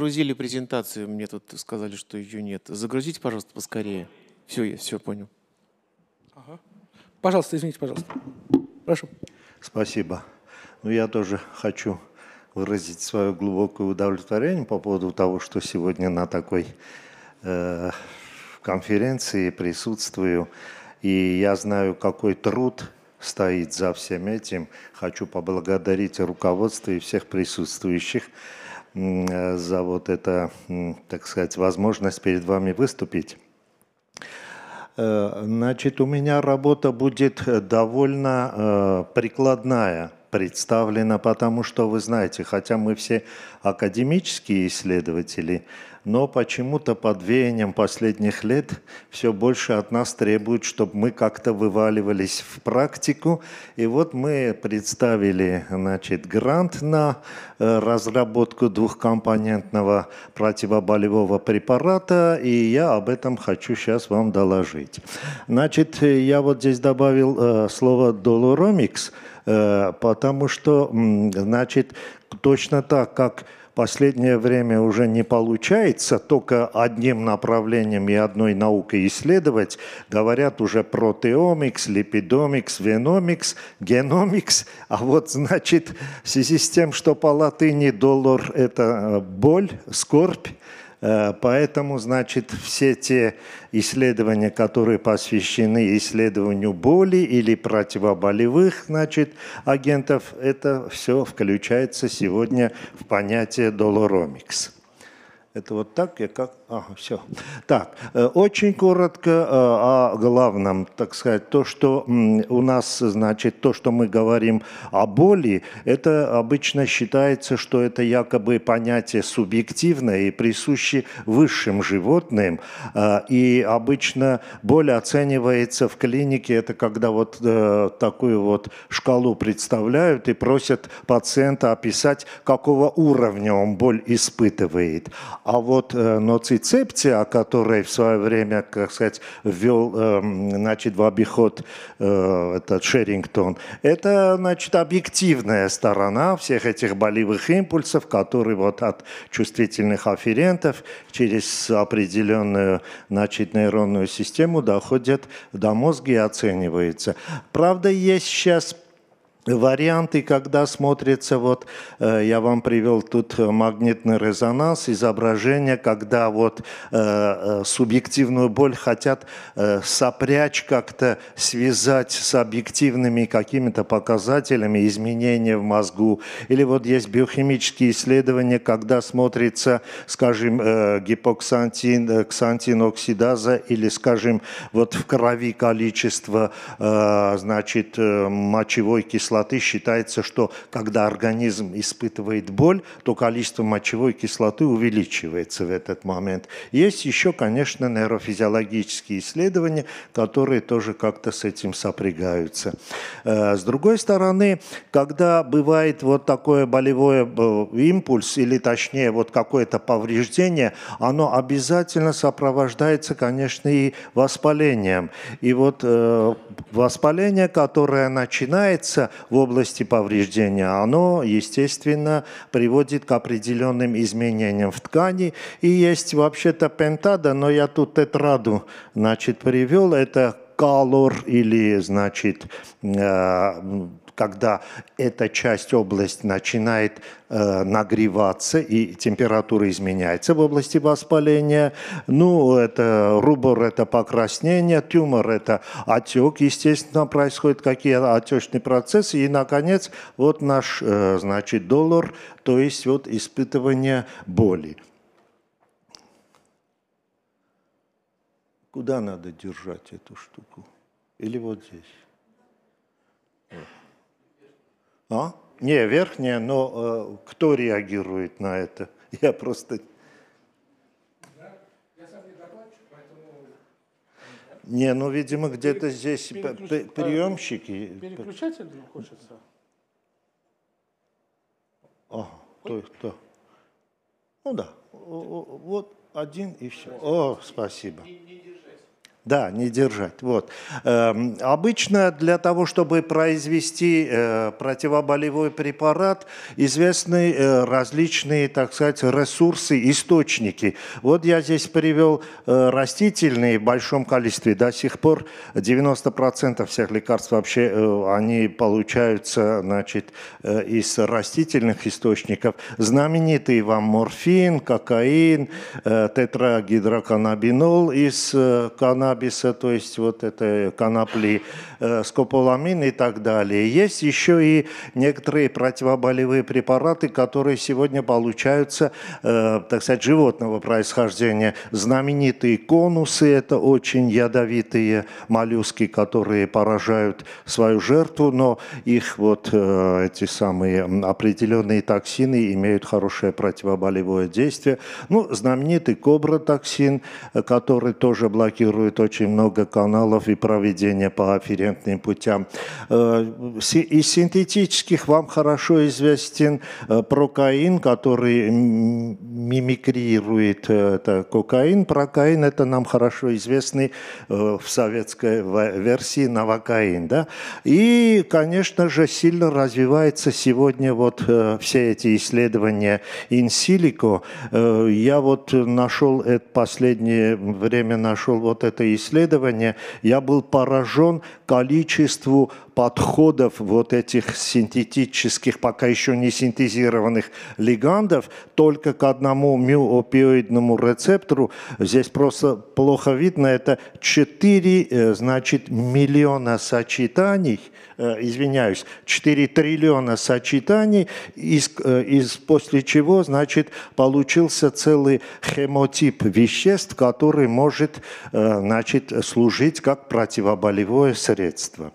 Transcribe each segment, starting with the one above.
загрузили презентацию, мне тут сказали, что ее нет. Загрузите, пожалуйста, поскорее. Все, я все понял. Ага. Пожалуйста, извините, пожалуйста. Прошу. Спасибо. Ну, я тоже хочу выразить свое глубокое удовлетворение по поводу того, что сегодня на такой э, конференции присутствую. И я знаю, какой труд стоит за всем этим. Хочу поблагодарить руководство и всех присутствующих. Э, за вот это, так сказать, возможность перед вами выступить. Э, значит, у меня работа будет довольно э, прикладная представлена, потому что вы знаете, хотя мы все академические исследователи, но почему-то под веянием последних лет все больше от нас требуют, чтобы мы как-то вываливались в практику. И вот мы представили значит, грант на э, разработку двухкомпонентного противоболевого препарата, и я об этом хочу сейчас вам доложить. Значит, э, я вот здесь добавил э, слово «долуромикс», Э, потому что, значит, точно так, как последнее время уже не получается только одним направлением и одной наукой исследовать. Говорят уже протеомикс, липидомикс, веномикс, геномикс. А вот, значит, в связи с тем, что по латыни доллар – это э, боль, скорбь, Э, поэтому, значит, все те исследования, которые посвящены исследованию боли или противоболевых, значит, агентов, это все включается сегодня в понятие долоромикс. Это вот так, я как Ага, все. Так, э, очень коротко э, о главном, так сказать, то, что у нас, значит, то, что мы говорим о боли, это обычно считается, что это якобы понятие субъективное и присуще высшим животным, э, и обычно боль оценивается в клинике, это когда вот такую вот шкалу представляют и просят пациента описать, какого уровня он боль испытывает. А вот ноцит рецепция, которой в свое время, как сказать, ввел эм, значит, в обиход э, этот Шерингтон, это значит, объективная сторона всех этих болевых импульсов, которые вот от чувствительных афферентов через определенную значит, нейронную систему доходят до мозга и оцениваются. Правда, есть сейчас варианты, когда смотрится, вот э, я вам привел тут э, магнитный резонанс, изображение, когда вот э, субъективную боль хотят сопрячь как-то, связать с объективными какими-то показателями изменения в мозгу. Или вот есть биохимические исследования, когда смотрится, скажем, э, гипоксантин, ксантиноксидаза или, скажем, вот в крови количество, значит, мочевой кислоты, кислоты считается, что когда организм испытывает боль, то количество мочевой кислоты увеличивается в этот момент. Есть еще, конечно, нейрофизиологические исследования, которые тоже как-то с этим сопрягаются. Э, с другой стороны, когда бывает вот такое болевое э, импульс, или точнее вот какое-то повреждение, оно обязательно сопровождается, конечно, и воспалением. И вот э, воспаление, которое начинается, в области повреждения. Оно, естественно, приводит к определенным изменениям в ткани. И есть вообще-то пентада, но я тут тетраду значит, привел. Это колор или, значит, э, когда эта часть области начинает э, нагреваться и температура изменяется в области воспаления. Ну, это рубор – это покраснение, тюмор – это отек, естественно, происходят какие-то отечные процессы. И, наконец, вот наш, э, значит, доллар, то есть вот испытывание боли. Куда надо держать эту штуку? Или вот здесь? Вот. А? Не, верхняя, но э, кто реагирует на это? Я просто... не ну, видимо, где-то здесь Переключ... А, приемщики. Э, переключатель вдруг хочется. А, о, Ой. то, то. Ну да, вот один и все. О, спасибо. Не, не, да, не держать. Вот. Эм, обычно для того, чтобы произвести э, противоболевой препарат, известны э, различные, так сказать, ресурсы, источники. Вот я здесь привел э, растительные в большом количестве. До сих пор 90% всех лекарств вообще, э, они получаются, значит, э, из растительных источников. Знаменитый вам морфин, кокаин, э, тетрагидроканабинол из э, каннабиса каннабиса, то есть вот это конопли, э, скополамин и так далее. Есть еще и некоторые противоболевые препараты, которые сегодня получаются, э, так сказать, животного происхождения. Знаменитые конусы – это очень ядовитые моллюски, которые поражают свою жертву, но их вот э, эти самые определенные токсины имеют хорошее противоболевое действие. Ну, знаменитый кобротоксин, который тоже блокирует очень много каналов и проведения по афферентным путям. Э, Из синтетических вам хорошо известен э, прокаин, который мимикрирует э, это кокаин. Прокаин – это нам хорошо известный в советской версии новокаин. Да? И, конечно же, сильно развивается сегодня вот все эти исследования инсилико. Я вот нашел, последнее время нашел вот это исследования, я был поражен количеству подходов вот этих синтетических, пока еще не синтезированных лигандов только к одному миопиоидному рецептору. Здесь просто плохо видно, это 4, э, значит, миллиона сочетаний, э, извиняюсь, 4 триллиона сочетаний, из, э, из, после чего, значит, получился целый хемотип веществ, который может, значит, служить как противоболевое средство.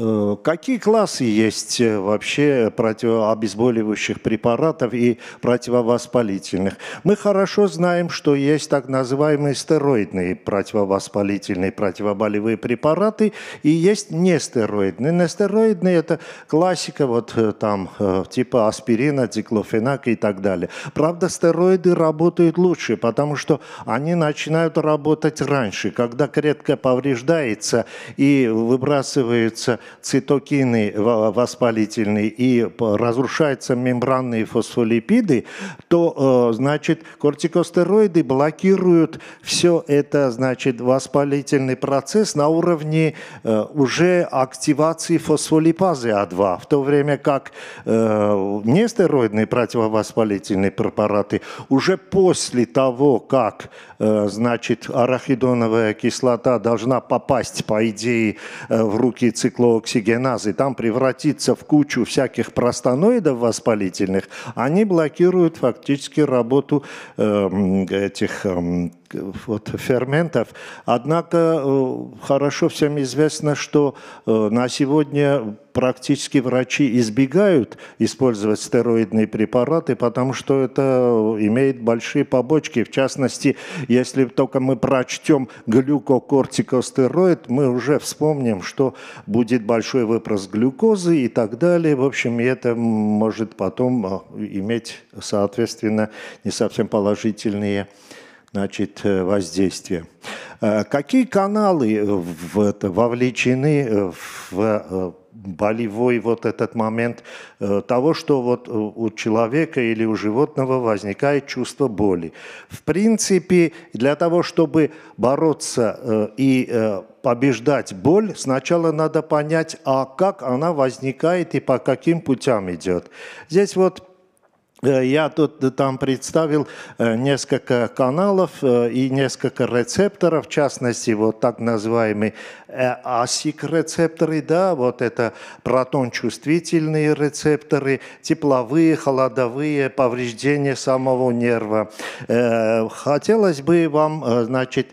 Э, какие классы есть э, вообще противообезболивающих препаратов и противовоспалительных? Мы хорошо знаем, что есть так называемые стероидные противовоспалительные, противоболевые препараты, и есть нестероидные. Нестероидные – это классика вот э, там типа аспирина, диклофенака и так далее. Правда, стероиды работают лучше, потому что они начинают работать раньше, когда клетка повреждается и выбрасываются цитокины воспалительные и разрушаются мембранные фосфолипиды, то, э, значит, кортикостероиды блокируют все это, значит, воспалительный процесс на уровне э, уже активации фосфолипазы А2, в то время как э, нестероидные противовоспалительные препараты уже после того, как, значит, арахидоновая кислота должна попасть, по идее, в руки цикло оксигеназы там превратится в кучу всяких простаноидов воспалительных, они блокируют фактически работу э, этих э, вот, ферментов. Однако э, хорошо всем известно, что э, на сегодня практически врачи избегают использовать стероидные препараты, потому что это имеет большие побочки. В частности, если только мы прочтем глюкокортикостероид, мы уже вспомним, что будет большой выброс глюкозы и так далее. В общем, это может потом э, иметь, соответственно, не совсем положительные значит, э, воздействия. Э, какие каналы в это вовлечены в болевой вот этот момент э, того, что вот у человека или у животного возникает чувство боли. В принципе, для того, чтобы бороться э, и э, побеждать боль, сначала надо понять, а как она возникает и по каким путям идет. Здесь вот Э, я тут э, там представил э, несколько каналов и несколько рецепторов, в частности, вот так называемые ASIC-рецепторы, да, вот это протон-чувствительные рецепторы, тепловые, холодовые, повреждения самого нерва. Хотелось бы вам, значит,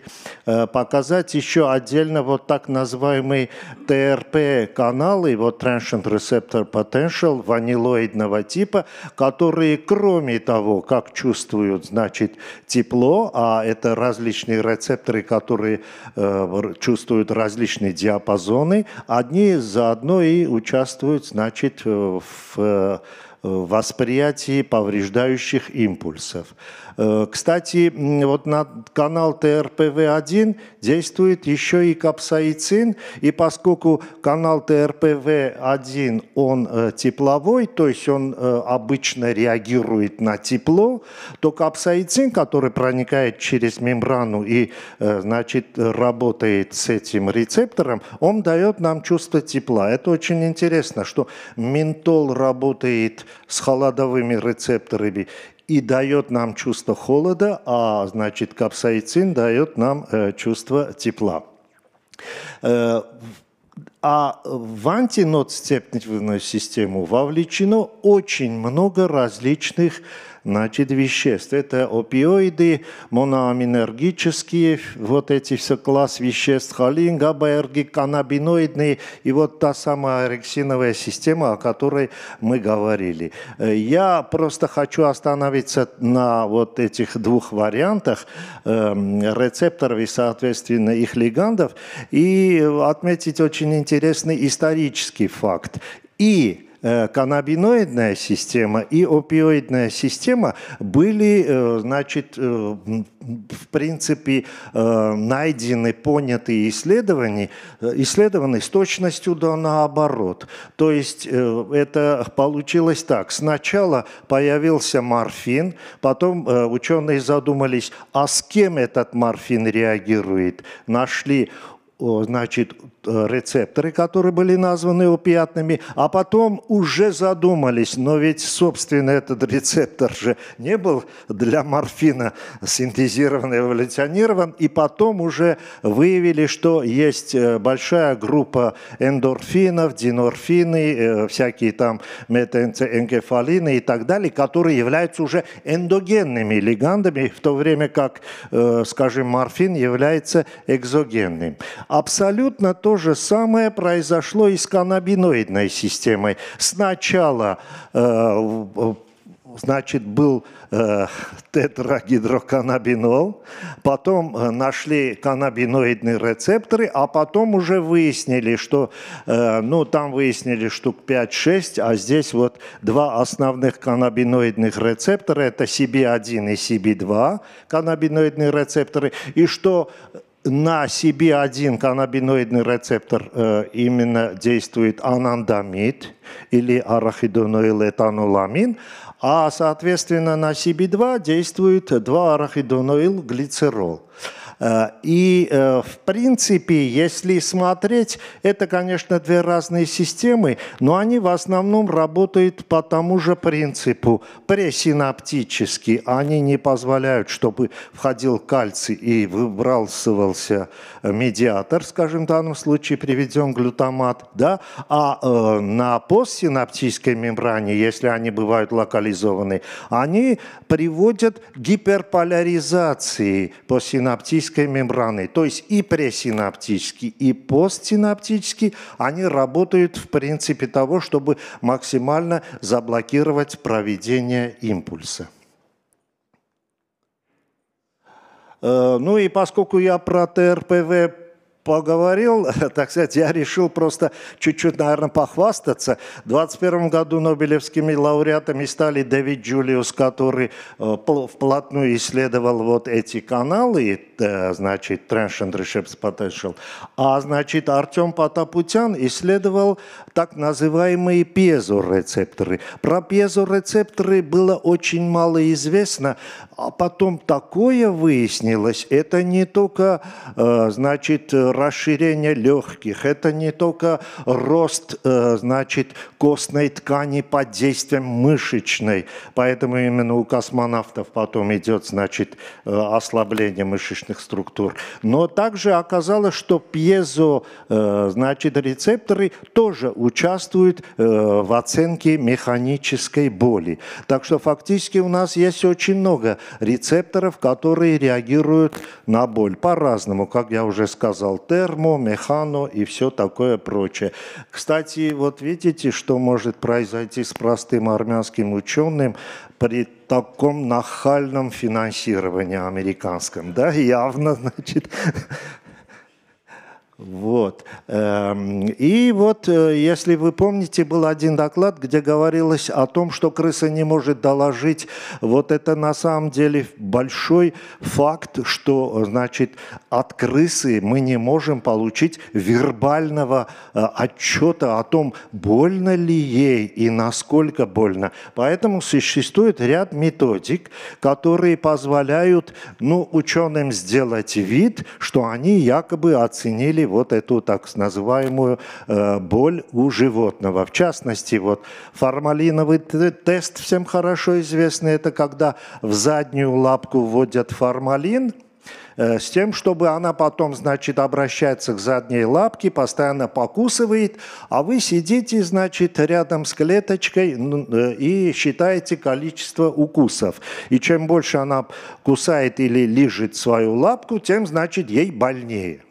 показать еще отдельно вот так называемые ТРП-каналы, вот Transient Receptor Potential, ванилоидного типа, которые кроме того, как чувствуют, значит, тепло, а это различные рецепторы, которые э, чувствуют различные диапазоны, одни заодно и участвуют, значит, э, в э, Э, восприятии повреждающих импульсов. Э, кстати, вот на канал ТРПВ-1 действует еще и капсаицин, и поскольку канал ТРПВ-1, он э, тепловой, то есть он обычно реагирует на тепло, то капсаицин, который проникает через мембрану и, значит, работает с этим рецептором, он дает нам чувство тепла. Это очень интересно, что ментол работает с холодовыми рецепторами и дает нам чувство холода, а значит капсаицин дает нам э, чувство тепла. Э, а в антиноцептивную систему вовлечено очень много различных Значит, веществ. Это опиоиды, моноаминергические, вот эти все класс веществ, холин, габаэргик, канабиноидные, и вот та самая орексиновая система, о которой мы говорили. Э, я просто хочу остановиться на вот этих двух вариантах эм, рецепторов и, соответственно, их лигандов и отметить очень интересный исторический факт. И Э, каннабиноидная система и опиоидная система были, э, значит, э, в принципе, найдены, поняты и исследованы, исследованы с точностью до наоборот. То есть это получилось так. Сначала появился морфин, потом ученые задумались, а с кем этот морфин реагирует. Нашли значит, э, рецепторы, которые были названы опиатными, а потом уже задумались, но ведь, собственно, этот рецептор же не был для морфина синтезирован, и эволюционирован, и потом уже выявили, что есть э, большая группа эндорфинов, динорфины, э, всякие там метаэнкефалины и так далее, которые являются уже эндогенными лигандами, в то время как, скажем, морфин является экзогенным. Абсолютно то же самое произошло и с каннабиноидной системой. Сначала э, значит, был э, тетрагидроканабинол, потом э, нашли канабиноидные рецепторы, а потом уже выяснили, что, ну, там выяснили штук 5-6, а здесь вот два основных канабиноидных рецептора, это CB1 и CB2, канабиноидные рецепторы, и что на CB1 каннабиноидный рецептор э, именно действует анандамид или арахидоноил-этаноламин, а, соответственно, на CB2 действует 2-арахидоноил-глицерол. глицерол Э, и, э, в принципе, если смотреть, это, конечно, две разные системы, но они в основном работают по тому же принципу, пресинаптически. Они не позволяют, чтобы входил кальций и выбрасывался медиатор, скажем, в данном случае приведен глютамат, да? а э, на постсинаптической мембране, если они бывают локализованы, они приводят к гиперполяризации постсинаптической синаптической мембраны. То есть и пресинаптический, и постсинаптический, они работают в принципе того, чтобы максимально заблокировать проведение импульса. Э, ну и поскольку я про ТРПВ поговорил, так сказать, я решил просто чуть-чуть, наверное, похвастаться. В 21 году Нобелевскими лауреатами стали Дэвид Джулиус, который э, вплотную исследовал вот эти каналы, э, значит, Transgenderships Potential, а, значит, Артем Потапутян исследовал так называемые пьезорецепторы. Про пьезорецепторы было очень мало известно, а потом такое выяснилось, это не только, э, значит, расширение легких, это не только рост, э, значит, костной ткани под действием мышечной. Поэтому именно у космонавтов потом идет, значит, э, ослабление мышечных структур. Но также оказалось, что пьезо, э, значит, рецепторы тоже участвуют в оценке механической боли. Так что фактически у нас есть очень много рецепторов, которые реагируют на боль по-разному, как я уже сказал, термо, механо и все такое прочее. Кстати, вот видите, что может произойти с простым армянским ученым при таком нахальном финансировании американском, да, явно, значит, вот. Эм, и вот, э, если вы помните, был один доклад, где говорилось о том, что крыса не может доложить. Вот это на самом деле большой факт, что, значит, от крысы мы не можем получить вербального э, отчета о том, больно ли ей и насколько больно. Поэтому существует ряд методик, которые позволяют ну, ученым сделать вид, что они якобы оценили вот эту так называемую э, боль у животного. В частности, вот формалиновый тест всем хорошо известный, это когда в заднюю лапку вводят формалин, э, с тем, чтобы она потом, значит, обращается к задней лапке, постоянно покусывает, а вы сидите, значит, рядом с клеточкой э, и считаете количество укусов. И чем больше она кусает или лижет свою лапку, тем, значит, ей больнее.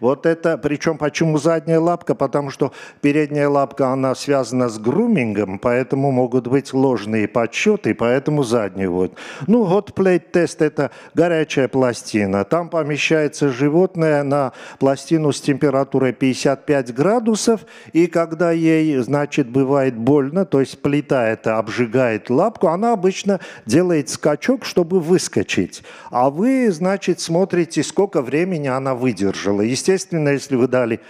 Вот это, причем почему задняя лапка? Потому что передняя лапка, она связана с грумингом, поэтому могут быть ложные подсчеты, поэтому заднюю вот. Ну, hot plate тест – это горячая пластина. Там помещается животное на пластину с температурой 55 градусов, и когда ей, значит, бывает больно, то есть плита это обжигает лапку, она обычно делает скачок, чтобы выскочить. А вы, значит, смотрите, сколько времени она выдержала тело. Естественно, если вы дали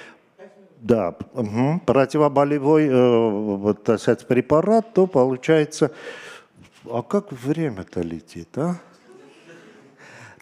да, угу, противоболевой э, так сказать, препарат, то получается... А как время-то летит, а?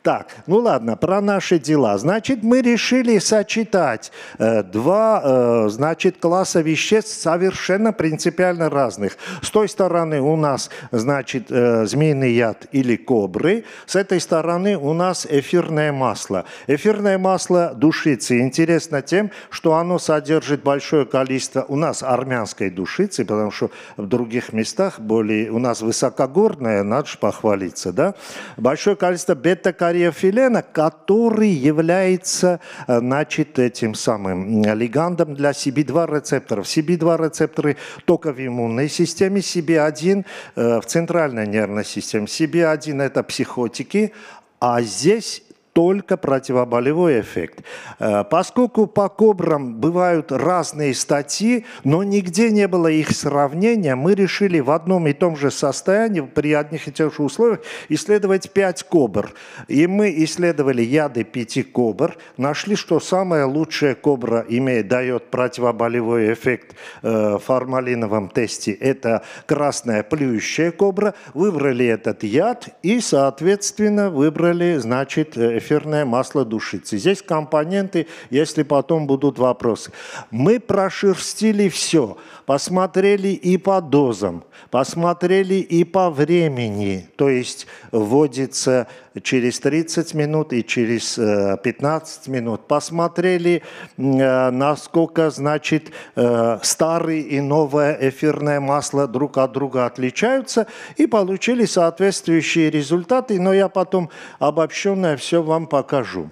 Так, ну ладно, про наши дела. Значит, мы решили сочетать э, два, э, значит, класса веществ совершенно принципиально разных. С той стороны у нас, значит, э, змеиный яд или кобры. С этой стороны у нас эфирное масло. Эфирное масло душицы интересно тем, что оно содержит большое количество у нас армянской душицы, потому что в других местах более у нас высокогорная, надо же похвалиться, да? Большое количество бета-каротина филена, который является э, значит, этим самым лигандом для CB2 рецепторов. CB2 рецепторы только в иммунной системе, CB1 э, в центральной нервной системе. CB1 – это психотики, а здесь только противоболевой эффект. Э, поскольку по кобрам бывают разные статьи, но нигде не было их сравнения, мы решили в одном и том же состоянии, при одних и тех же условиях, исследовать 5 кобр. И мы исследовали яды 5 кобр, нашли, что самая лучшая кобра имеет, дает противоболевой эффект э, в формалиновом тесте. Это красная плюющая кобра. Выбрали этот яд и, соответственно, выбрали, значит, эффект эфирное масло душицы. Здесь компоненты, если потом будут вопросы. Мы прошерстили все, посмотрели и по дозам, посмотрели и по времени, то есть вводится через 30 минут и через 15 э, минут. Посмотрели, э, насколько, значит, э, старое и новое эфирное масло друг от друга отличаются, и получили соответствующие результаты, но я потом обобщенное все вам покажу.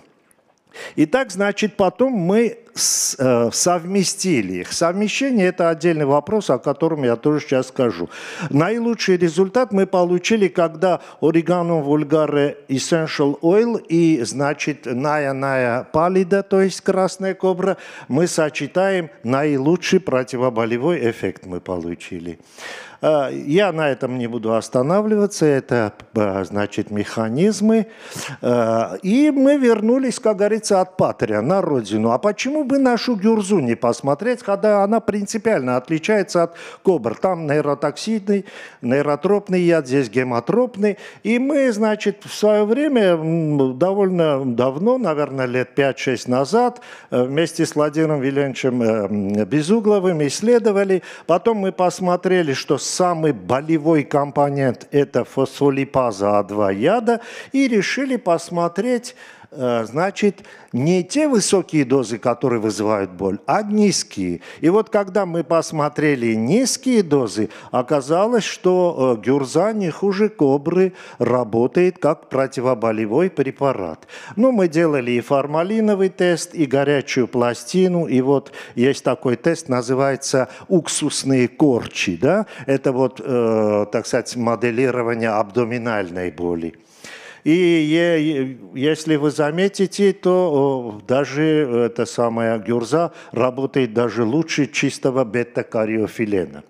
Итак, значит, потом мы э, совместили их. Совмещение – это отдельный вопрос, о котором я тоже сейчас скажу. Наилучший результат мы получили, когда Oregano Vulgare Essential Oil и, значит, Naya Naya Pallida, то есть красная кобра, мы сочетаем наилучший противоболевой эффект мы получили. А, я на этом не буду останавливаться. Это, а, значит, механизмы. А, и мы вернулись, как говорится, от патрия на родину. А почему бы нашу гюрзу не посмотреть, когда она принципиально отличается от кобр? Там нейротоксидный, нейротропный яд, здесь гемотропный. И мы, значит, в свое время, довольно давно, наверное, лет 5-6 назад, э, вместе с Владимиром Виленчем э, Безугловым исследовали. Потом мы посмотрели, что с самый болевой компонент – это фосфолипаза А2 яда, и решили посмотреть, Э, значит, не те высокие дозы, которые вызывают боль, а низкие. И вот когда мы посмотрели низкие дозы, оказалось, что э, гюрза не хуже кобры работает как противоболевой препарат. Ну, мы делали и формалиновый тест, и горячую пластину, и вот есть такой тест, называется уксусные корчи, да? Это вот, э, так сказать, моделирование абдоминальной боли. И если вы заметите, то даже эта самая гюрза работает даже лучше чистого бета-кариофилена.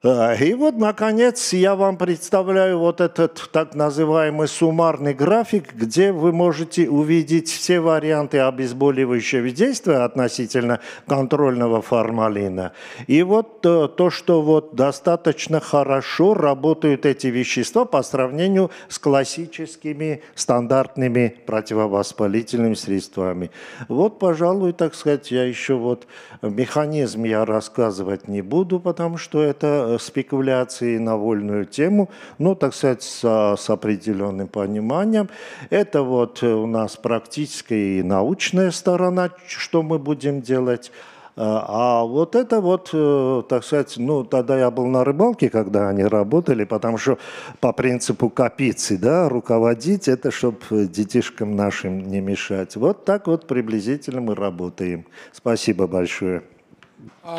А, и вот, наконец, я вам представляю вот этот так называемый суммарный график, где вы можете увидеть все варианты обезболивающего действия относительно контрольного формалина. И вот э, то, что вот достаточно хорошо работают эти вещества по сравнению с классическими стандартными противовоспалительными средствами. Вот, пожалуй, так сказать, я еще вот механизм я рассказывать не буду, потому что это Э, спекуляции на вольную тему, ну, так сказать, с, с определенным пониманием. Это вот э, у нас практическая и научная сторона, что мы будем делать. Э, а вот это вот, так сказать, ну, тогда я был на рыбалке, когда они работали, потому что по принципу капицы, да, руководить, это чтобы детишкам нашим не мешать. Вот так вот приблизительно мы работаем. Спасибо большое. А,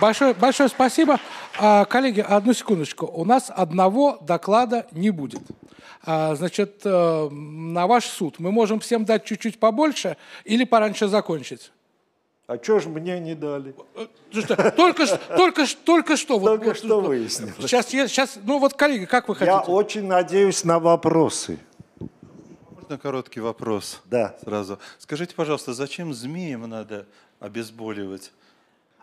Большое, большое спасибо. А, коллеги, одну секундочку. У нас одного доклада не будет. А, значит, э, на ваш суд мы можем всем дать чуть-чуть побольше или пораньше закончить? А что же мне не дали? Э, только, только, только что. Только вот, что вот, выяснилось. Сейчас, сейчас, ну вот, коллеги, как вы хотите? Я очень надеюсь на вопросы. Можно короткий вопрос? Да. Сразу. Скажите, пожалуйста, зачем змеям надо обезболивать?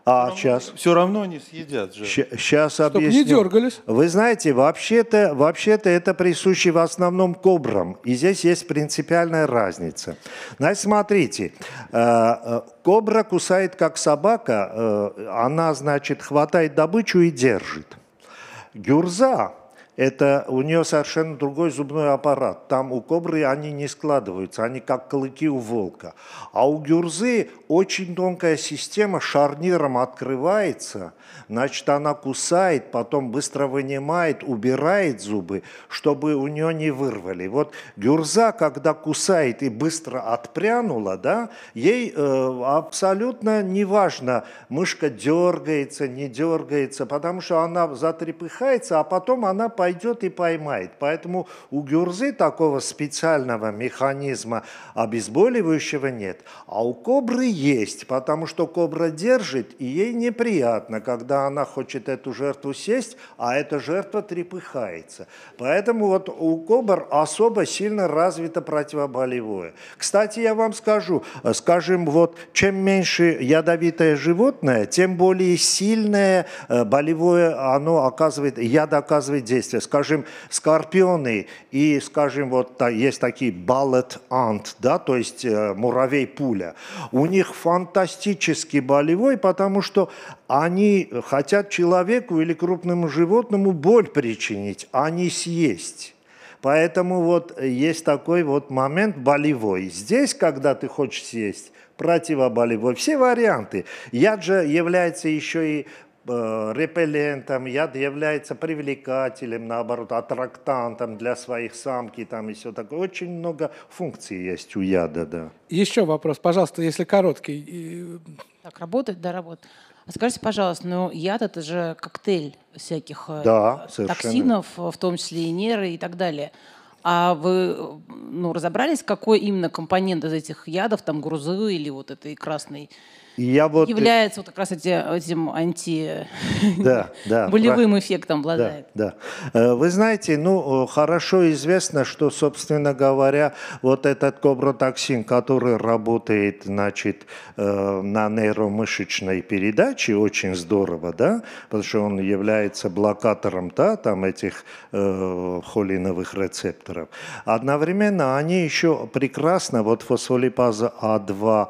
А равно, сейчас? Все равно они съедят же. Сейчас Чтоб объясню. не дергались. Вы знаете, вообще-то вообще то это присуще в основном кобрам. И здесь есть принципиальная разница. Значит, смотрите. Э, э, кобра кусает как собака. Э, она, значит, хватает добычу и держит. Гюрза это у нее совершенно другой зубной аппарат. Там у кобры они не складываются, они как клыки у волка. А у гюрзы очень тонкая система шарниром открывается, значит, она кусает, потом быстро вынимает, убирает зубы, чтобы у нее не вырвали. Вот гюрза, когда кусает и быстро отпрянула, да, ей э, абсолютно не важно, мышка дергается, не дергается, потому что она затрепыхается, а потом она по пойдет и поймает. Поэтому у гюрзы такого специального механизма обезболивающего нет. А у кобры есть, потому что кобра держит, и ей неприятно, когда она хочет эту жертву сесть, а эта жертва трепыхается. Поэтому вот у кобр особо сильно развито противоболевое. Кстати, я вам скажу, э, скажем, вот чем меньше ядовитое животное, тем более сильное э, болевое оно оказывает, яд оказывает действие композиция. Скажем, скорпионы и, скажем, вот есть такие баллет ант, да, то есть э, муравей-пуля. У них фантастически болевой, потому что они хотят человеку или крупному животному боль причинить, а не съесть. Поэтому вот есть такой вот момент болевой. Здесь, когда ты хочешь съесть, противоболевой. Все варианты. Яд же является еще и Э, репеллентом, яд является привлекателем, наоборот, аттрактантом для своих самки там и все такое. Очень много функций есть у яда, да. Еще вопрос, пожалуйста, если короткий. Так, работает? Да, работает. А скажите, пожалуйста, ну яд это же коктейль всяких э, да, токсинов, в том числе и нервы и так далее. А вы ну, разобрались, какой именно компонент из этих ядов, там грузы или вот этой красной я вот... Э, является вот как раз этим анти... Да, да. эффектом обладает. Да, да. Э, вы знаете, ну, э, хорошо известно, что, собственно говоря, вот этот кобротоксин, который работает, значит, на нейромышечной передаче, очень здорово, да, потому что он является блокатором, да, там этих холиновых рецепторов. Одновременно они еще прекрасно, вот фосфолипаза А2,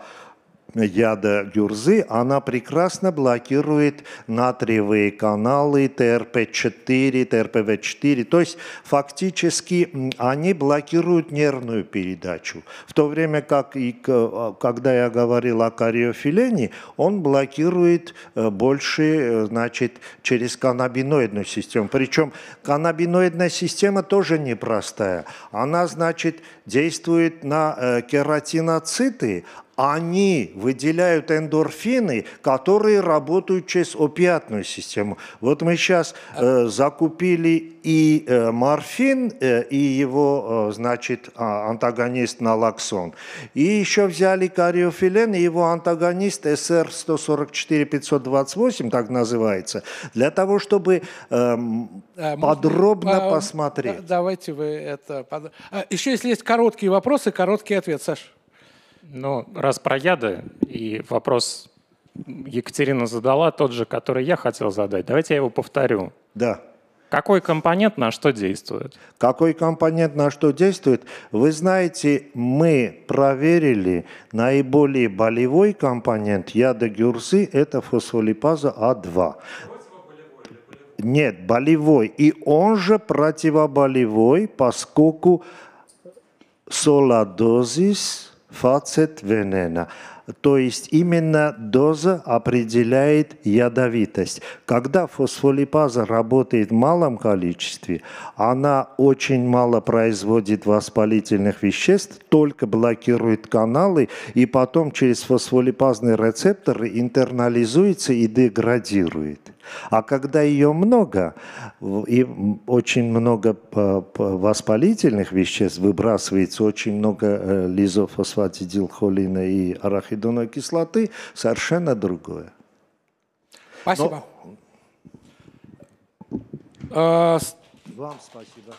яда гюрзы, она прекрасно блокирует натриевые каналы ТРП4, ТРПВ4. То есть фактически они блокируют нервную передачу. В то время как, и, э, когда я говорил о кариофилене, он блокирует э, больше э, значит, через канабиноидную систему. Причем канабиноидная система тоже непростая. Она, значит, действует на кератиноциты, они выделяют эндорфины, которые работают через опиатную систему. Вот мы сейчас э, закупили и э, морфин, э, и его, э, значит, а, антагонист налаксон. И еще взяли кариофилен и его антагонист СР-144-528, так называется, для того, чтобы эм, э, а, подробно Можно, э, посмотреть. Давайте вы это... А, еще если есть короткие вопросы, короткий ответ, Саша. Ну, раз про яды и вопрос Екатерина задала тот же, который я хотел задать. Давайте я его повторю. Да. Какой компонент на что действует? Какой компонент на что действует? Вы знаете, мы проверили наиболее болевой компонент яда гюрсы – это фосфолипаза А2. Нет, болевой. И он же противоболевой, поскольку соладозис фацет венена. То есть именно доза определяет ядовитость. Когда фосфолипаза работает в малом количестве, она очень мало производит воспалительных веществ, только блокирует каналы и потом через фосфолипазные рецепторы интернализуется и деградирует. А когда ее много, и очень много воспалительных веществ выбрасывается, очень много э, лизофосфатидилхолина и арахидоновой кислоты, совершенно другое. Спасибо. Но... Э, Вам спасибо.